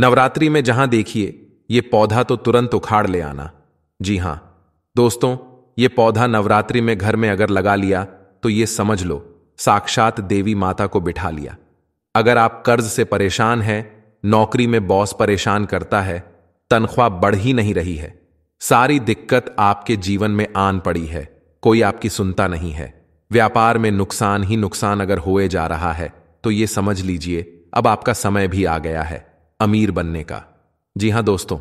नवरात्रि में जहां देखिए ये पौधा तो तुरंत उखाड़ ले आना जी हां दोस्तों ये पौधा नवरात्रि में घर में अगर लगा लिया तो ये समझ लो साक्षात देवी माता को बिठा लिया अगर आप कर्ज से परेशान हैं नौकरी में बॉस परेशान करता है तनख्वाह बढ़ ही नहीं रही है सारी दिक्कत आपके जीवन में आन पड़ी है कोई आपकी सुनता नहीं है व्यापार में नुकसान ही नुकसान अगर होए जा रहा है तो ये समझ लीजिए अब आपका समय भी आ गया है अमीर बनने का जी हां दोस्तों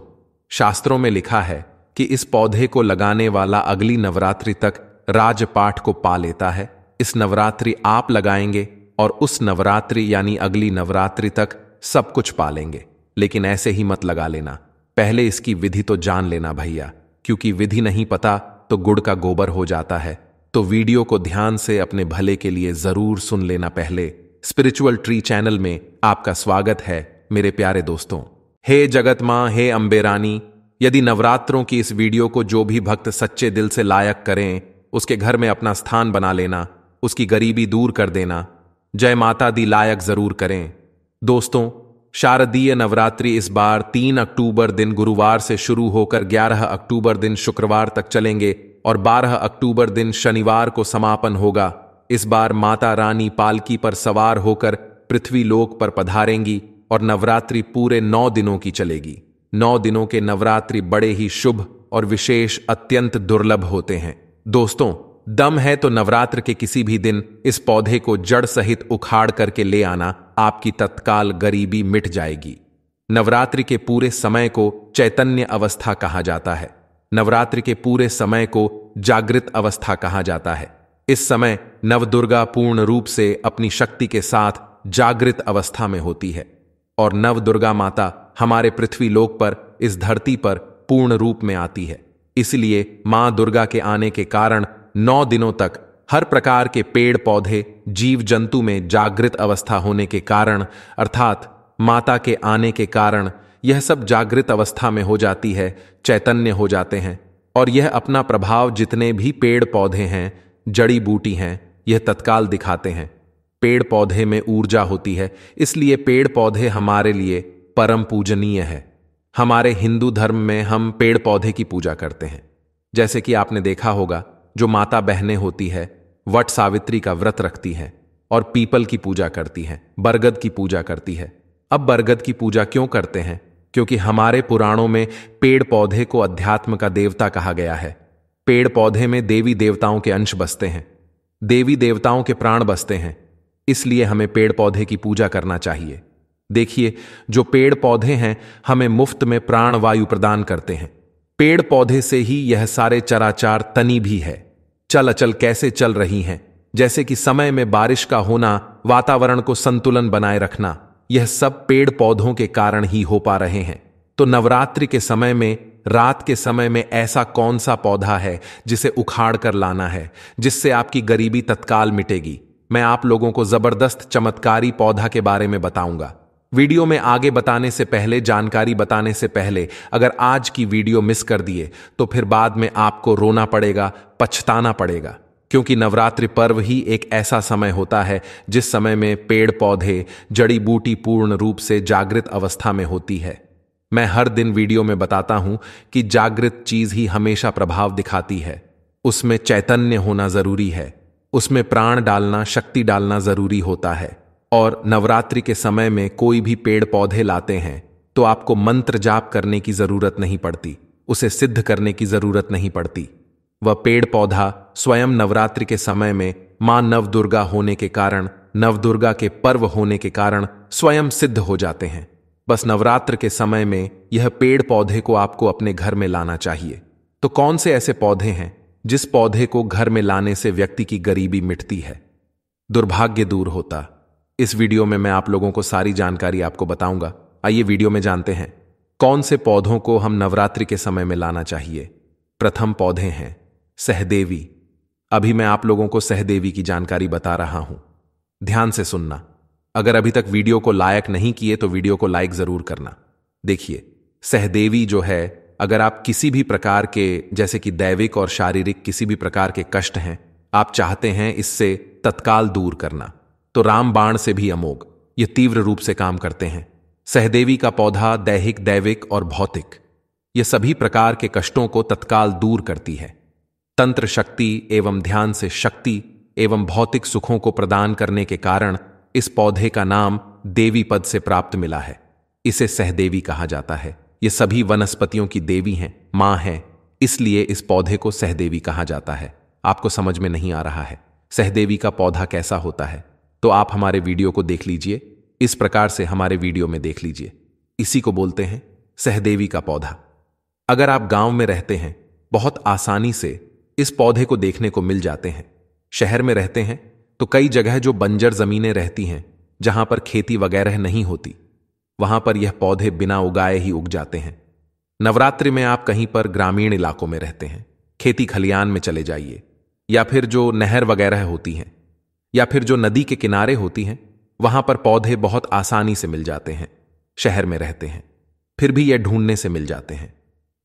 शास्त्रों में लिखा है कि इस पौधे को लगाने वाला अगली नवरात्रि तक राजपाठ को पा लेता है इस नवरात्रि आप लगाएंगे और उस नवरात्रि यानी अगली नवरात्रि तक सब कुछ पा लेंगे लेकिन ऐसे ही मत लगा लेना पहले इसकी विधि तो जान लेना भैया क्योंकि विधि नहीं पता तो गुड़ का गोबर हो जाता है तो वीडियो को ध्यान से अपने भले के लिए जरूर सुन लेना पहले स्पिरिचुअल ट्री चैनल में आपका स्वागत है मेरे प्यारे दोस्तों हे जगत माँ हे अंबे रानी यदि नवरात्रों की इस वीडियो को जो भी भक्त सच्चे दिल से लायक करें उसके घर में अपना स्थान बना लेना उसकी गरीबी दूर कर देना जय माता दी लायक जरूर करें दोस्तों शारदीय नवरात्रि इस बार 3 अक्टूबर दिन गुरुवार से शुरू होकर 11 अक्टूबर दिन शुक्रवार तक चलेंगे और 12 अक्टूबर दिन शनिवार को समापन होगा इस बार माता रानी पालकी पर सवार होकर पृथ्वी लोक पर पधारेंगी और नवरात्रि पूरे नौ दिनों की चलेगी नौ दिनों के नवरात्रि बड़े ही शुभ और विशेष अत्यंत दुर्लभ होते हैं दोस्तों दम है तो नवरात्र के किसी भी दिन इस पौधे को जड़ सहित उखाड़ करके ले आना आपकी तत्काल गरीबी मिट जाएगी नवरात्रि के पूरे समय को चैतन्य अवस्था कहा जाता है नवरात्रि के पूरे समय को जागृत अवस्था कहा जाता है इस समय नवदुर्गा पूर्ण रूप से अपनी शक्ति के साथ जागृत अवस्था में होती है और नव दुर्गा माता हमारे पृथ्वी लोक पर इस धरती पर पूर्ण रूप में आती है इसलिए मां दुर्गा के आने के कारण नौ दिनों तक हर प्रकार के पेड़ पौधे जीव जंतु में जागृत अवस्था होने के कारण अर्थात माता के आने के कारण यह सब जागृत अवस्था में हो जाती है चैतन्य हो जाते हैं और यह अपना प्रभाव जितने भी पेड़ पौधे हैं जड़ी बूटी हैं यह तत्काल दिखाते हैं पेड़ पौधे में ऊर्जा होती है इसलिए पेड़ पौधे हमारे लिए परम पूजनीय है हमारे हिंदू धर्म में हम पेड़ पौधे की पूजा करते हैं जैसे कि आपने देखा होगा जो माता बहनें होती है वट सावित्री का व्रत रखती हैं और पीपल की पूजा करती हैं बरगद की पूजा करती है अब बरगद की पूजा क्यों करते हैं क्योंकि हमारे पुराणों में पेड़ पौधे को अध्यात्म का देवता कहा गया है पेड़ पौधे में देवी देवताओं के अंश बसते हैं देवी देवताओं के प्राण बसते हैं इसलिए हमें पेड़ पौधे की पूजा करना चाहिए देखिए जो पेड़ पौधे हैं हमें मुफ्त में प्राण वायु प्रदान करते हैं पेड़ पौधे से ही यह सारे चराचार तनी भी है चल अचल कैसे चल रही हैं जैसे कि समय में बारिश का होना वातावरण को संतुलन बनाए रखना यह सब पेड़ पौधों के कारण ही हो पा रहे हैं तो नवरात्रि के समय में रात के समय में ऐसा कौन सा पौधा है जिसे उखाड़ कर लाना है जिससे आपकी गरीबी तत्काल मिटेगी मैं आप लोगों को जबरदस्त चमत्कारी पौधा के बारे में बताऊंगा वीडियो में आगे बताने से पहले जानकारी बताने से पहले अगर आज की वीडियो मिस कर दिए तो फिर बाद में आपको रोना पड़ेगा पछताना पड़ेगा क्योंकि नवरात्रि पर्व ही एक ऐसा समय होता है जिस समय में पेड़ पौधे जड़ी बूटी पूर्ण रूप से जागृत अवस्था में होती है मैं हर दिन वीडियो में बताता हूं कि जागृत चीज ही हमेशा प्रभाव दिखाती है उसमें चैतन्य होना जरूरी है उसमें प्राण डालना शक्ति डालना जरूरी होता है और नवरात्रि के समय में कोई भी पेड़ पौधे लाते हैं तो आपको मंत्र जाप करने की जरूरत नहीं पड़ती उसे सिद्ध करने की जरूरत नहीं पड़ती वह पेड़ पौधा स्वयं नवरात्रि के समय में मां नवदुर्गा होने के कारण नवदुर्गा के पर्व होने के कारण स्वयं सिद्ध हो जाते हैं बस नवरात्र के समय में यह पेड़ पौधे को आपको अपने घर में लाना चाहिए तो कौन से ऐसे पौधे हैं जिस पौधे को घर में लाने से व्यक्ति की गरीबी मिटती है दुर्भाग्य दूर होता इस वीडियो में मैं आप लोगों को सारी जानकारी आपको बताऊंगा आइए वीडियो में जानते हैं कौन से पौधों को हम नवरात्रि के समय में लाना चाहिए प्रथम पौधे हैं सहदेवी अभी मैं आप लोगों को सहदेवी की जानकारी बता रहा हूं ध्यान से सुनना अगर अभी तक वीडियो को लायक नहीं किए तो वीडियो को लाइक जरूर करना देखिए सहदेवी जो है अगर आप किसी भी प्रकार के जैसे कि दैविक और शारीरिक किसी भी प्रकार के कष्ट हैं आप चाहते हैं इससे तत्काल दूर करना तो राम बाण से भी अमोघ ये तीव्र रूप से काम करते हैं सहदेवी का पौधा दैहिक दैविक और भौतिक ये सभी प्रकार के कष्टों को तत्काल दूर करती है तंत्र शक्ति एवं ध्यान से शक्ति एवं भौतिक सुखों को प्रदान करने के कारण इस पौधे का नाम देवी पद से प्राप्त मिला है इसे सहदेवी कहा जाता है ये सभी वनस्पतियों की देवी हैं माँ हैं इसलिए इस पौधे को सहदेवी कहा जाता है आपको समझ में नहीं आ रहा है सहदेवी का पौधा कैसा होता है तो आप हमारे वीडियो को देख लीजिए इस प्रकार से हमारे वीडियो में देख लीजिए इसी को बोलते हैं सहदेवी का पौधा अगर आप गांव में रहते हैं बहुत आसानी से इस पौधे को देखने को मिल जाते हैं शहर में रहते हैं तो कई जगह जो बंजर जमीनें रहती हैं जहां पर खेती वगैरह नहीं होती वहां पर यह पौधे बिना उगाए ही उग जाते हैं नवरात्रि में आप कहीं पर ग्रामीण इलाकों में रहते हैं खेती खलियान में चले जाइए या फिर जो नहर वगैरह होती हैं या फिर जो नदी के किनारे होती हैं वहां पर पौधे बहुत आसानी से मिल जाते हैं शहर में रहते हैं फिर भी यह ढूंढने से मिल जाते हैं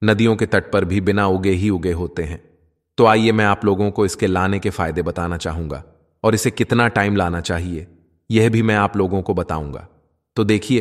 नदियों के तट पर भी बिना उगे ही उगे होते हैं तो आइए मैं आप लोगों को इसके लाने के फायदे बताना चाहूंगा और इसे कितना टाइम लाना चाहिए यह भी मैं आप लोगों को बताऊंगा तो देखिए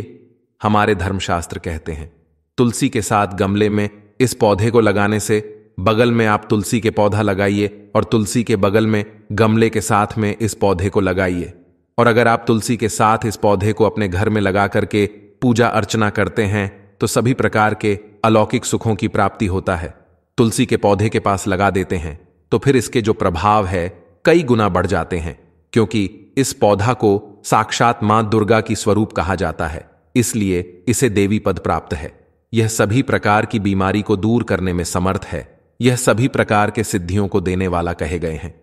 हमारे धर्मशास्त्र कहते हैं तुलसी के साथ गमले में इस पौधे को लगाने से बगल में आप तुलसी के पौधा लगाइए और तुलसी के बगल में गमले के साथ में इस पौधे को लगाइए और अगर आप तुलसी के साथ इस पौधे को अपने घर में लगा करके पूजा अर्चना करते हैं तो सभी प्रकार के अलौकिक सुखों की प्राप्ति होता है तुलसी के पौधे के पास लगा देते हैं तो फिर इसके जो प्रभाव है कई गुना बढ़ जाते हैं क्योंकि इस पौधा को साक्षात मां दुर्गा की स्वरूप कहा जाता है इसलिए इसे देवी पद प्राप्त है यह सभी प्रकार की बीमारी को दूर करने में समर्थ है यह सभी प्रकार के सिद्धियों को देने वाला कहे गए हैं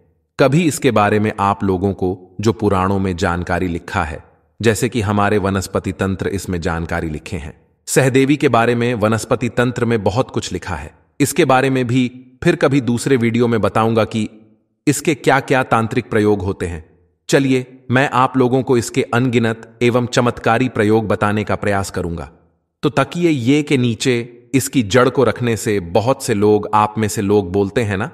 कभी इसके बारे में आप लोगों को जो पुराणों में जानकारी लिखा है जैसे कि हमारे वनस्पति तंत्र इसमें जानकारी लिखे हैं सहदेवी के बारे में वनस्पति तंत्र में बहुत कुछ लिखा है इसके बारे में भी फिर कभी दूसरे वीडियो में बताऊंगा कि इसके क्या क्या तांत्रिक प्रयोग होते हैं चलिए मैं आप लोगों को इसके अनगिनत एवं चमत्कारी प्रयोग बताने का प्रयास करूंगा तो तकिए ये के नीचे इसकी जड़ को रखने से बहुत से लोग आप में से लोग बोलते हैं ना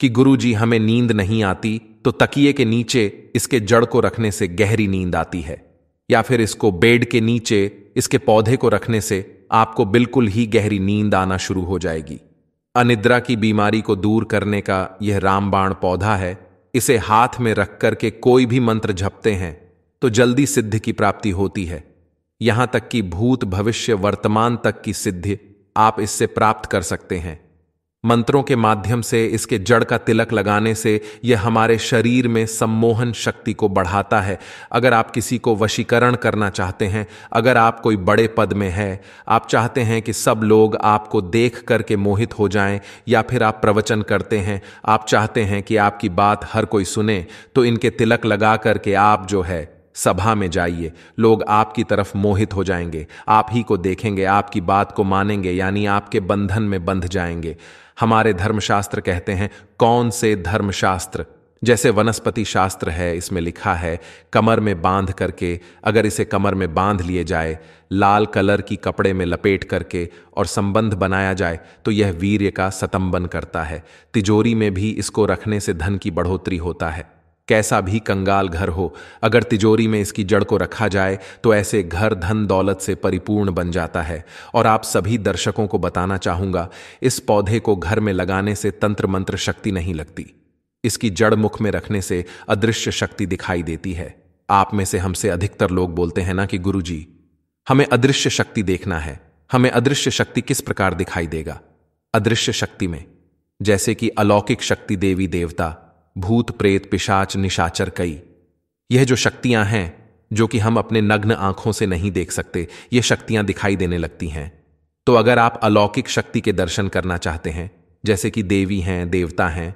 कि गुरुजी हमें नींद नहीं आती तो तकिए के नीचे इसके जड़ को रखने से गहरी नींद आती है या फिर इसको बेड के नीचे इसके पौधे को रखने से आपको बिल्कुल ही गहरी नींद आना शुरू हो जाएगी अनिद्रा की बीमारी को दूर करने का यह रामबाण पौधा है इसे हाथ में रख करके कोई भी मंत्र झपते हैं तो जल्दी सिद्धि की प्राप्ति होती है यहां तक कि भूत भविष्य वर्तमान तक की सिद्धि आप इससे प्राप्त कर सकते हैं मंत्रों के माध्यम से इसके जड़ का तिलक लगाने से यह हमारे शरीर में सम्मोहन शक्ति को बढ़ाता है अगर आप किसी को वशीकरण करना चाहते हैं अगर आप कोई बड़े पद में है आप चाहते हैं कि सब लोग आपको देख करके मोहित हो जाएं या फिर आप प्रवचन करते हैं आप चाहते हैं कि आपकी बात हर कोई सुने तो इनके तिलक लगा करके आप जो है सभा में जाइए लोग आपकी तरफ मोहित हो जाएंगे आप ही को देखेंगे आपकी बात को मानेंगे यानी आपके बंधन में बंध जाएंगे हमारे धर्मशास्त्र कहते हैं कौन से धर्मशास्त्र जैसे वनस्पति शास्त्र है इसमें लिखा है कमर में बांध करके अगर इसे कमर में बांध लिए जाए लाल कलर की कपड़े में लपेट करके और संबंध बनाया जाए तो यह वीर्य का सतंबन करता है तिजोरी में भी इसको रखने से धन की बढ़ोतरी होता है कैसा भी कंगाल घर हो अगर तिजोरी में इसकी जड़ को रखा जाए तो ऐसे घर धन दौलत से परिपूर्ण बन जाता है और आप सभी दर्शकों को बताना चाहूंगा इस पौधे को घर में लगाने से तंत्र मंत्र शक्ति नहीं लगती इसकी जड़ मुख में रखने से अदृश्य शक्ति दिखाई देती है आप में से हमसे अधिकतर लोग बोलते हैं ना कि गुरु हमें अदृश्य शक्ति देखना है हमें अदृश्य शक्ति किस प्रकार दिखाई देगा अदृश्य शक्ति में जैसे कि अलौकिक शक्ति देवी देवता भूत प्रेत पिशाच निशाचर कई यह जो शक्तियां हैं जो कि हम अपने नग्न आंखों से नहीं देख सकते ये शक्तियां दिखाई देने लगती हैं तो अगर आप अलौकिक शक्ति के दर्शन करना चाहते हैं जैसे कि देवी हैं देवता हैं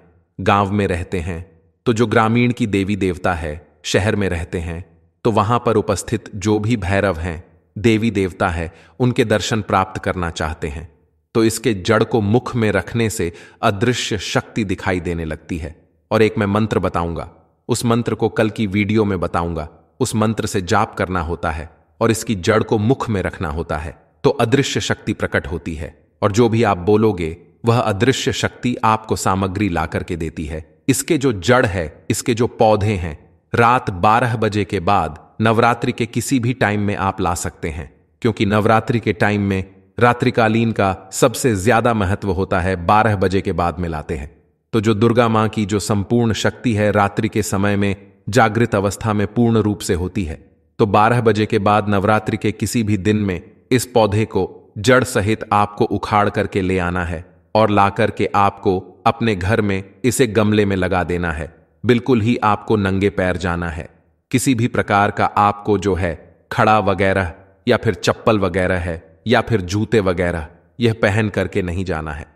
गांव में रहते हैं तो जो ग्रामीण की देवी देवता है शहर में रहते हैं तो वहां पर उपस्थित जो भी भैरव हैं देवी देवता है उनके दर्शन प्राप्त करना चाहते हैं तो इसके जड़ को मुख में रखने से अदृश्य शक्ति दिखाई देने लगती है और एक मैं मंत्र बताऊंगा उस मंत्र को कल की वीडियो में बताऊंगा उस मंत्र से जाप करना होता है और इसकी जड़ को मुख में रखना होता है तो अदृश्य शक्ति प्रकट होती है और जो भी आप बोलोगे वह अदृश्य शक्ति आपको सामग्री ला करके देती है इसके जो जड़ है इसके जो पौधे हैं रात 12 बजे के बाद नवरात्रि के किसी भी टाइम में आप ला सकते हैं क्योंकि नवरात्रि के टाइम में रात्रिकालीन का सबसे ज्यादा महत्व होता है 12 बजे के बाद में लाते हैं तो जो दुर्गा मां की जो संपूर्ण शक्ति है रात्रि के समय में जागृत अवस्था में पूर्ण रूप से होती है तो 12 बजे के बाद नवरात्रि के किसी भी दिन में इस पौधे को जड़ सहित आपको उखाड़ करके ले आना है और ला करके आपको अपने घर में इसे गमले में लगा देना है बिल्कुल ही आपको नंगे पैर जाना है किसी भी प्रकार का आपको जो है खड़ा वगैरह या फिर चप्पल वगैरह है या फिर जूते वगैरह यह पहन करके नहीं जाना है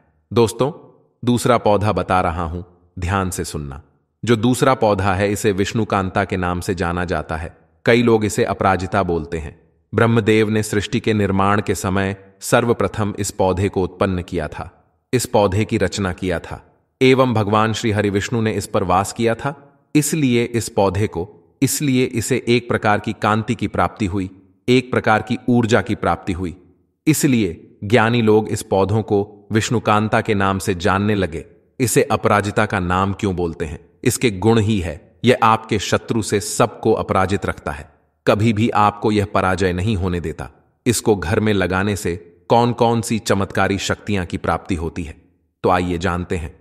दोस्तों दूसरा पौधा बता रहा हूं ध्यान से सुनना जो दूसरा पौधा है इसे विष्णुकांता के नाम से जाना जाता है कई लोग इसे अपराजिता बोलते हैं ब्रह्मदेव ने सृष्टि के निर्माण के समय सर्वप्रथम इस पौधे को उत्पन्न किया था इस पौधे की रचना किया था एवं भगवान श्री हरि विष्णु ने इस पर वास किया था इसलिए इस पौधे को इसलिए इसे एक प्रकार की कांति की प्राप्ति हुई एक प्रकार की ऊर्जा की प्राप्ति हुई इसलिए ज्ञानी लोग इस पौधों को विष्णुकांता के नाम से जानने लगे इसे अपराजिता का नाम क्यों बोलते हैं इसके गुण ही है यह आपके शत्रु से सबको अपराजित रखता है कभी भी आपको यह पराजय नहीं होने देता इसको घर में लगाने से कौन कौन सी चमत्कारी शक्तियां की प्राप्ति होती है तो आइए जानते हैं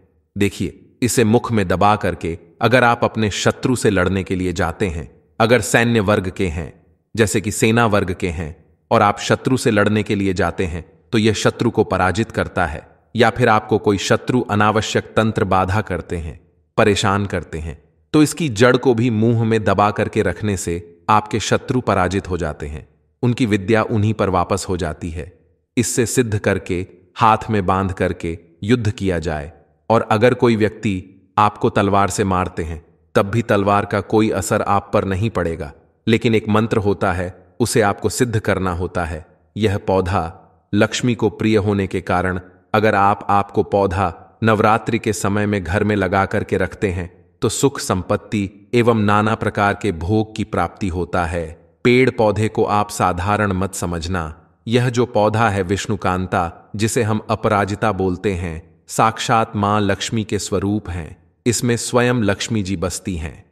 देखिए इसे मुख में दबा करके अगर आप अपने शत्रु से लड़ने के लिए जाते हैं अगर सैन्य वर्ग के हैं जैसे कि सेना वर्ग के हैं और आप शत्रु से लड़ने के लिए जाते हैं तो यह शत्रु को पराजित करता है या फिर आपको कोई शत्रु अनावश्यक तंत्र बाधा करते हैं परेशान करते हैं तो इसकी जड़ को भी मुंह में दबा करके रखने से आपके शत्रु पराजित हो जाते हैं उनकी विद्या उन्हीं पर वापस हो जाती है इससे सिद्ध करके हाथ में बांध करके युद्ध किया जाए और अगर कोई व्यक्ति आपको तलवार से मारते हैं तब भी तलवार का कोई असर आप पर नहीं पड़ेगा लेकिन एक मंत्र होता है उसे आपको सिद्ध करना होता है यह पौधा लक्ष्मी को प्रिय होने के कारण अगर आप आपको पौधा नवरात्रि के समय में घर में लगा करके रखते हैं तो सुख संपत्ति एवं नाना प्रकार के भोग की प्राप्ति होता है पेड़ पौधे को आप साधारण मत समझना यह जो पौधा है विष्णुकांता जिसे हम अपराजिता बोलते हैं साक्षात मां लक्ष्मी के स्वरूप हैं इसमें स्वयं लक्ष्मी जी बसती हैं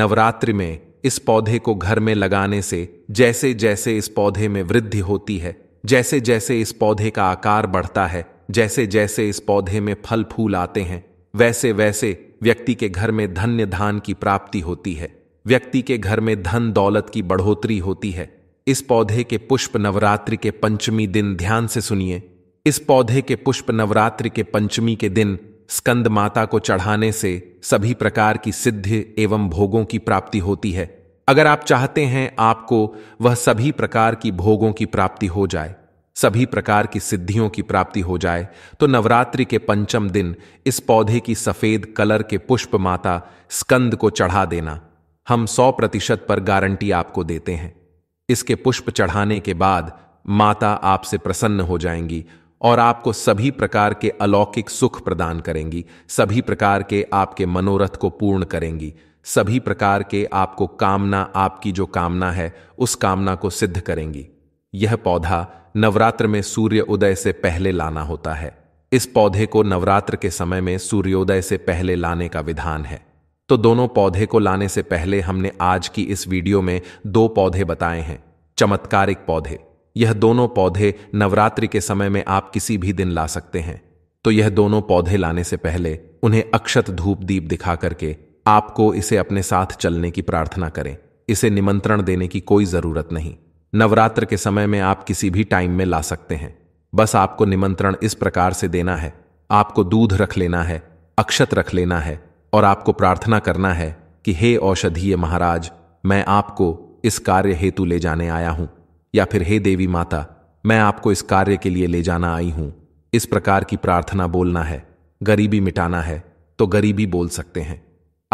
नवरात्रि में इस पौधे को घर में लगाने से जैसे जैसे इस पौधे में वृद्धि होती है जैसे जैसे इस पौधे का आकार बढ़ता है जैसे जैसे इस पौधे में फल फूल आते हैं वैसे वैसे व्यक्ति के घर में धन्य धान की प्राप्ति होती है व्यक्ति के घर में धन दौलत की बढ़ोतरी होती है इस पौधे के पुष्प नवरात्रि के पंचमी दिन ध्यान से सुनिए इस पौधे के पुष्प नवरात्रि के पंचमी के दिन स्कंद माता को चढ़ाने से सभी प्रकार की सिद्धि एवं भोगों की प्राप्ति होती है अगर आप चाहते हैं आपको वह सभी प्रकार की भोगों की प्राप्ति हो जाए सभी प्रकार की सिद्धियों की प्राप्ति हो जाए तो नवरात्रि के पंचम दिन इस पौधे की सफेद कलर के पुष्प माता स्कंद को चढ़ा देना हम सौ प्रतिशत पर गारंटी आपको देते हैं इसके पुष्प चढ़ाने के बाद माता आपसे प्रसन्न हो जाएंगी और आपको सभी प्रकार के अलौकिक सुख प्रदान करेंगी सभी प्रकार के आपके मनोरथ को पूर्ण करेंगी सभी प्रकार के आपको कामना आपकी जो कामना है उस कामना को सिद्ध करेंगी यह पौधा नवरात्र में सूर्य उदय से पहले लाना होता है इस पौधे को नवरात्र के समय में सूर्योदय से पहले लाने का विधान है तो दोनों पौधे को लाने से पहले हमने आज की इस वीडियो में दो पौधे बताए हैं चमत्कारिक पौधे यह दोनों पौधे नवरात्रि के समय में आप किसी भी दिन ला सकते हैं तो यह दोनों पौधे लाने से पहले उन्हें अक्षत धूप दीप दिखा करके आपको इसे अपने साथ चलने की प्रार्थना करें इसे निमंत्रण देने की कोई जरूरत नहीं नवरात्र के समय में आप किसी भी टाइम में ला सकते हैं बस आपको निमंत्रण इस प्रकार से देना है आपको दूध रख लेना है अक्षत रख लेना है और आपको प्रार्थना करना है कि हे औषधीय महाराज मैं आपको इस कार्य हेतु ले जाने आया हूं या फिर हे देवी माता मैं आपको इस कार्य के लिए ले जाना आई हूं इस प्रकार की प्रार्थना बोलना है गरीबी मिटाना है तो गरीबी बोल सकते हैं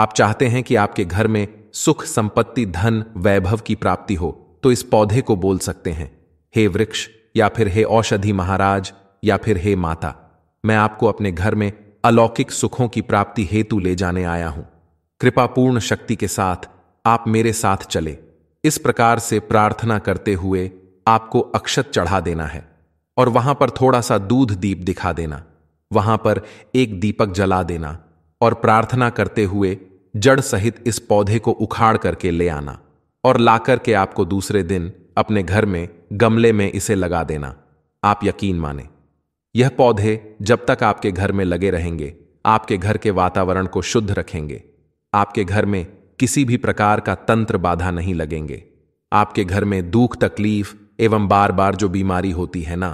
आप चाहते हैं कि आपके घर में सुख संपत्ति धन वैभव की प्राप्ति हो तो इस पौधे को बोल सकते हैं हे वृक्ष या फिर हे औषधि महाराज या फिर हे माता मैं आपको अपने घर में अलौकिक सुखों की प्राप्ति हेतु ले जाने आया हूं कृपापूर्ण शक्ति के साथ आप मेरे साथ चले इस प्रकार से प्रार्थना करते हुए आपको अक्षत चढ़ा देना है और वहां पर थोड़ा सा दूध दीप दिखा देना वहां पर एक दीपक जला देना और प्रार्थना करते हुए जड़ सहित इस पौधे को उखाड़ करके ले आना और लाकर के आपको दूसरे दिन अपने घर में गमले में इसे लगा देना आप यकीन माने यह पौधे जब तक आपके घर में लगे रहेंगे आपके घर के वातावरण को शुद्ध रखेंगे आपके घर में किसी भी प्रकार का तंत्र बाधा नहीं लगेंगे आपके घर में दुख तकलीफ एवं बार बार जो बीमारी होती है ना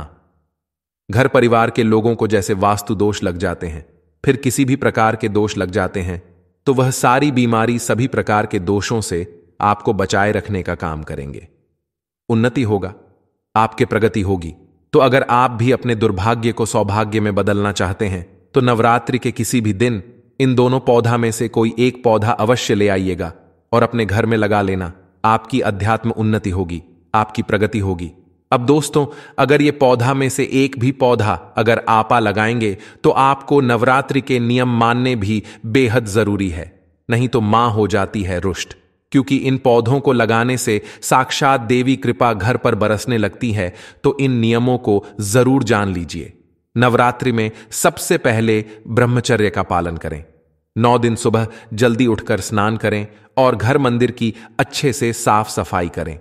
घर परिवार के लोगों को जैसे वास्तु दोष लग जाते हैं फिर किसी भी प्रकार के दोष लग जाते हैं तो वह सारी बीमारी सभी प्रकार के दोषों से आपको बचाए रखने का काम करेंगे उन्नति होगा आपके प्रगति होगी तो अगर आप भी अपने दुर्भाग्य को सौभाग्य में बदलना चाहते हैं तो नवरात्रि के किसी भी दिन इन दोनों पौधा में से कोई एक पौधा अवश्य ले आइएगा और अपने घर में लगा लेना आपकी अध्यात्म उन्नति होगी आपकी प्रगति होगी अब दोस्तों अगर ये पौधा में से एक भी पौधा अगर आपा लगाएंगे तो आपको नवरात्रि के नियम मानने भी बेहद जरूरी है नहीं तो मां हो जाती है रुष्ट क्योंकि इन पौधों को लगाने से साक्षात देवी कृपा घर पर बरसने लगती है तो इन नियमों को जरूर जान लीजिए नवरात्रि में सबसे पहले ब्रह्मचर्य का पालन करें नौ दिन सुबह जल्दी उठकर स्नान करें और घर मंदिर की अच्छे से साफ सफाई करें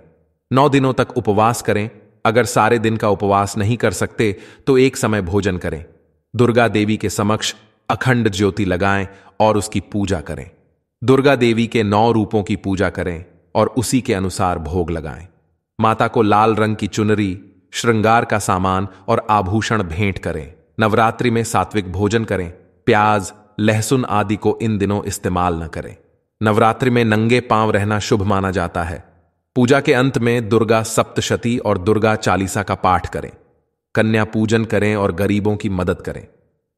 नौ दिनों तक उपवास करें अगर सारे दिन का उपवास नहीं कर सकते तो एक समय भोजन करें दुर्गा देवी के समक्ष अखंड ज्योति लगाएं और उसकी पूजा करें दुर्गा देवी के नौ रूपों की पूजा करें और उसी के अनुसार भोग लगाएं माता को लाल रंग की चुनरी श्रृंगार का सामान और आभूषण भेंट करें नवरात्रि में सात्विक भोजन करें प्याज लहसुन आदि को इन दिनों इस्तेमाल न करें नवरात्रि में नंगे पांव रहना शुभ माना जाता है पूजा के अंत में दुर्गा सप्तशती और दुर्गा चालीसा का पाठ करें कन्या पूजन करें और गरीबों की मदद करें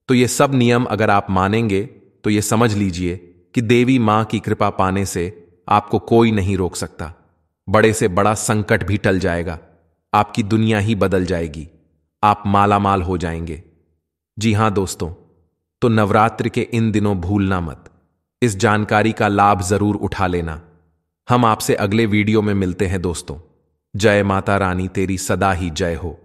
तो ये सब नियम अगर आप मानेंगे तो ये समझ लीजिए कि देवी मां की कृपा पाने से आपको कोई नहीं रोक सकता बड़े से बड़ा संकट भी टल जाएगा आपकी दुनिया ही बदल जाएगी आप माला माल हो जाएंगे जी हां दोस्तों तो नवरात्र के इन दिनों भूलना मत इस जानकारी का लाभ जरूर उठा लेना हम आपसे अगले वीडियो में मिलते हैं दोस्तों जय माता रानी तेरी सदा ही जय हो